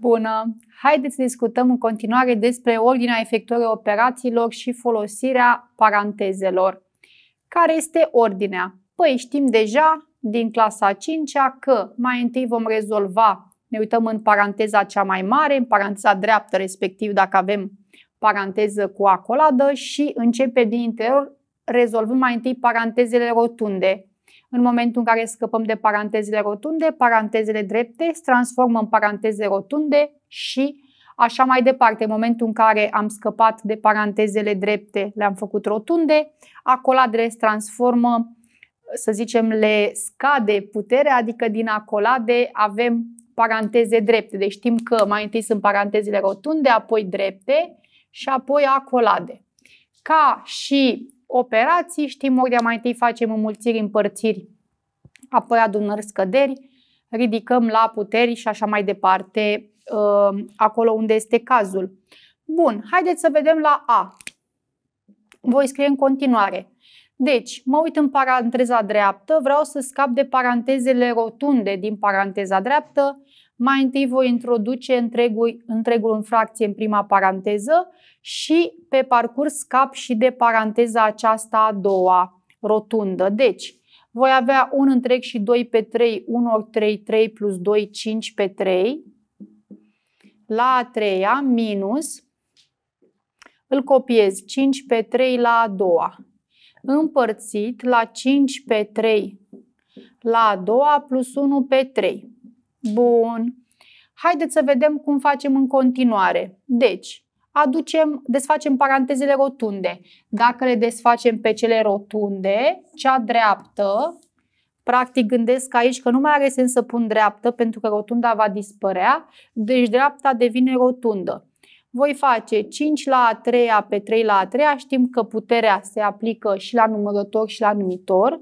Bună! Haideți să discutăm în continuare despre ordinea efectuării operațiilor și folosirea parantezelor. Care este ordinea? Păi știm deja din clasa 5-a că mai întâi vom rezolva, ne uităm în paranteza cea mai mare, în paranteza dreaptă, respectiv dacă avem paranteză cu acoladă și începe din interior rezolvând mai întâi parantezele rotunde. În momentul în care scăpăm de parantezele rotunde, parantezele drepte se transformă în paranteze rotunde și așa mai departe. În momentul în care am scăpat de parantezele drepte, le-am făcut rotunde, acoladele se transformă, să zicem, le scade puterea, adică din acolade avem paranteze drepte. Deci știm că mai întâi sunt parantezele rotunde, apoi drepte și apoi acolade. Ca și operații, știm ori mai întâi facem înmulțiri, împărțiri, apoi adunări, scăderi, ridicăm la puteri și așa mai departe, uh, acolo unde este cazul. Bun, haideți să vedem la A. Voi scrie în continuare. Deci, mă uit în paranteza dreaptă, vreau să scap de parantezele rotunde din paranteza dreaptă, mai întâi voi introduce întregul, întregul în fracție în prima paranteză și pe parcurs scap și de paranteza aceasta a doua, rotundă. Deci, voi avea 1 întreg și 2 pe 3, 1 ori 3, 3 plus 2, 5 pe 3. La a treia, minus, îl copiez 5 pe 3 la a doua, împărțit la 5 pe 3 la a doua plus 1 pe 3. Bun. Haideți să vedem cum facem în continuare. Deci, aducem, desfacem parantezele rotunde. Dacă le desfacem pe cele rotunde, cea dreaptă, practic gândesc aici că nu mai are sens să pun dreaptă pentru că rotunda va dispărea, deci dreapta devine rotundă. Voi face 5 la a 3 pe 3 la a 3 știm că puterea se aplică și la numărător și la numitor,